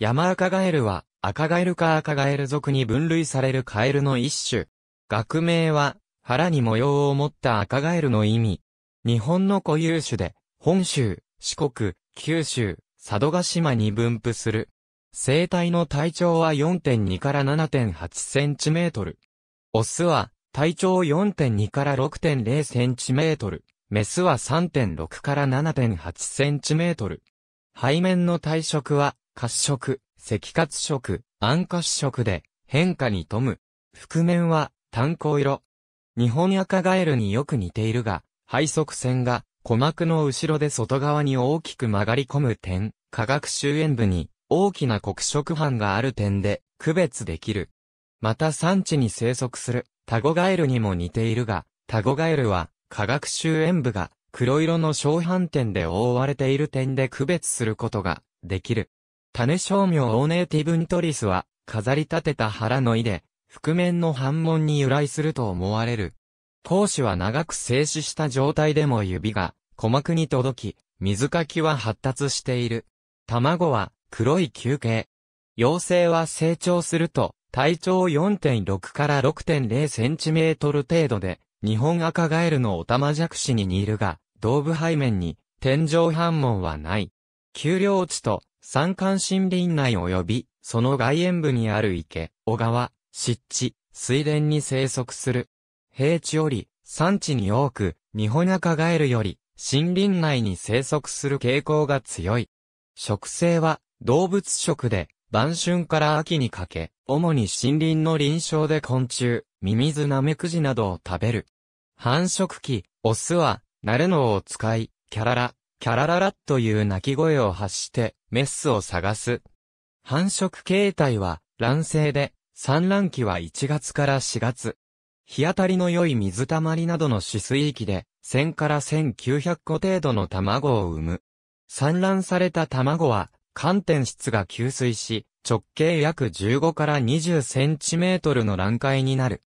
山赤ガエルは、赤ガエルか赤ガエル族に分類されるカエルの一種。学名は、腹に模様を持った赤ガエルの意味。日本の固有種で、本州、四国、九州、佐渡島に分布する。生体の体長は4.2から7.8センチメートル。オスは、体長4.2から6.0センチメートル。メスは3.6から7.8センチメートル。背面の体色は褐色、赤褐色、暗褐色で変化に富む。覆面は炭鉱色。日本赤ガエルによく似ているが、肺側線が鼓膜の後ろで外側に大きく曲がり込む点、化学周縁部に大きな黒色斑がある点で区別できる。また産地に生息するタゴガエルにも似ているが、タゴガエルは化学周縁部が黒色の小斑点で覆われている点で区別することができる。種商名オーネーティブントリスは、飾り立てた腹の井で、覆面の反問に由来すると思われる。講師は長く静止した状態でも指が鼓膜に届き、水かきは発達している。卵は黒い球形。妖精は成長すると、体長4.6から6.0センチメートル程度で、日本赤ガエルのオタマジャクシに似るが、動部背面に、天井反問はない。丘陵地と山間森林内及び、その外縁部にある池、小川、湿地、水田に生息する。平地より、山地に多く、ニホニャカガエルより、森林内に生息する傾向が強い。植生は、動物食で、晩春から秋にかけ、主に森林の臨床で昆虫、ミミズナメクジなどを食べる。繁殖期、オスは、ナルノを使い、キャララ、キャラララッという鳴き声を発して、メスを探す。繁殖形態は、卵性で、産卵期は1月から4月。日当たりの良い水たまりなどの止水域で、1000から1900個程度の卵を産む。産卵された卵は、寒天質が吸水し、直径約15から20センチメートルの卵塊になる。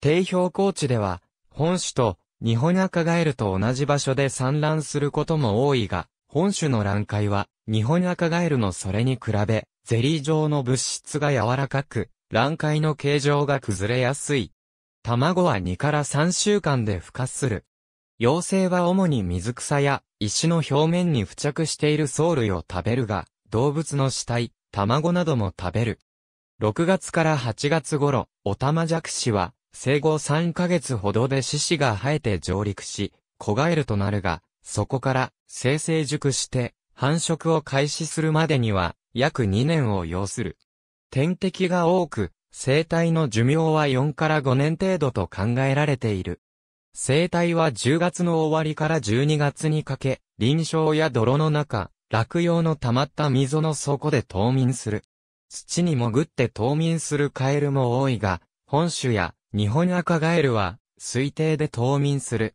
低標高地では、本種とニホニャカガエルと同じ場所で産卵することも多いが、本種の卵塊は、ニホニャカガエルのそれに比べ、ゼリー状の物質が柔らかく、卵塊の形状が崩れやすい。卵は2から3週間で孵化する。幼生は主に水草や石の表面に付着している藻類を食べるが、動物の死体、卵なども食べる。6月から8月頃、オタマジャクシは生後3ヶ月ほどで獅子が生えて上陸し、子ガエルとなるが、そこから生成熟して繁殖を開始するまでには約2年を要する。天敵が多く、生体の寿命は4から5年程度と考えられている。生体は10月の終わりから12月にかけ、臨床や泥の中、落葉の溜まった溝の底で冬眠する。土に潜って冬眠するカエルも多いが、本種や日本赤ガエルは、推定で冬眠する。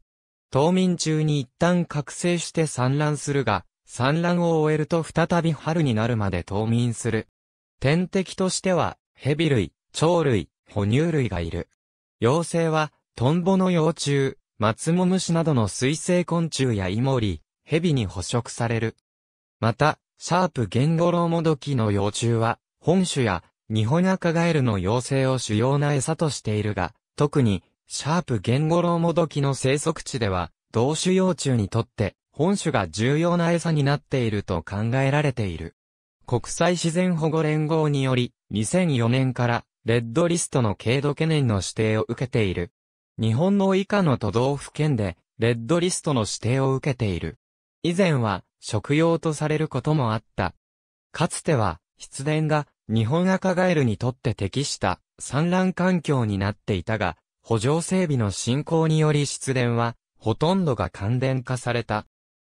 冬眠中に一旦覚醒して産卵するが、産卵を終えると再び春になるまで冬眠する。天敵としては、ヘビ類、鳥類、哺乳類がいる。幼生は、トンボの幼虫、マツモムシなどの水生昆虫やイモリ、ヘビに捕食される。また、シャープゲンゴロウモドキの幼虫は、本種やニホニャカガエルの幼生を主要な餌としているが、特に、シャープゲンゴロウモドキの生息地では、同種幼虫にとって、本種が重要な餌になっていると考えられている。国際自然保護連合により、2004年から、レッドリストの軽度懸念の指定を受けている。日本の以下の都道府県で、レッドリストの指定を受けている。以前は、食用とされることもあった。かつては、筆電が日本赤ガエルにとって適した産卵環境になっていたが、補助整備の進行により出電は、ほとんどが感電化された。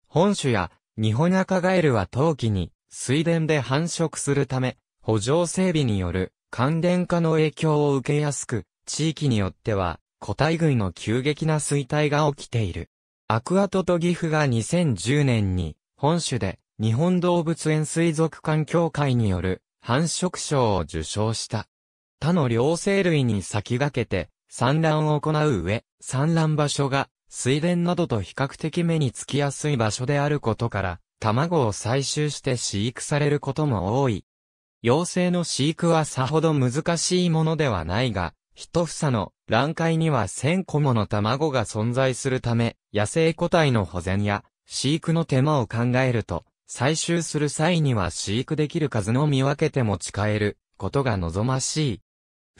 本種や日本赤ガエルは冬季に水田で繁殖するため、補助整備による乾電化の影響を受けやすく、地域によっては個体群の急激な衰退が起きている。アクアトと岐阜が2010年に本種で日本動物園水族館協会による繁殖賞を受賞した。他の両生類に先駆けて、産卵を行う上、産卵場所が水田などと比較的目につきやすい場所であることから、卵を採集して飼育されることも多い。幼生の飼育はさほど難しいものではないが、一房の卵塊には1000個もの卵が存在するため、野生個体の保全や飼育の手間を考えると、採集する際には飼育できる数の見分けて持ち帰ることが望ましい。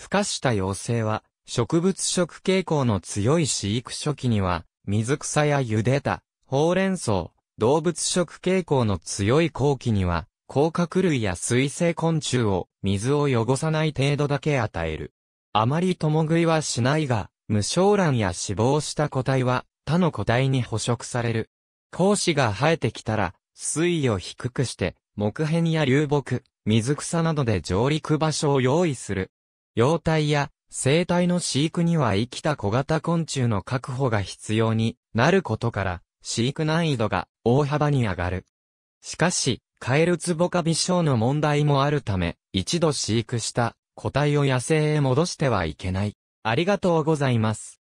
孵化した幼生は、植物食傾向の強い飼育初期には、水草や茹でた、ほうれん草、動物食傾向の強い後期には、甲殻類や水生昆虫を水を汚さない程度だけ与える。あまり共食いはしないが、無償卵や死亡した個体は他の個体に捕食される。胞子が生えてきたら水位を低くして、木片や流木、水草などで上陸場所を用意する。幼体や生態の飼育には生きた小型昆虫の確保が必要になることから、飼育難易度が大幅に上がる。しかし、カエルツボカビ症の問題もあるため、一度飼育した個体を野生へ戻してはいけない。ありがとうございます。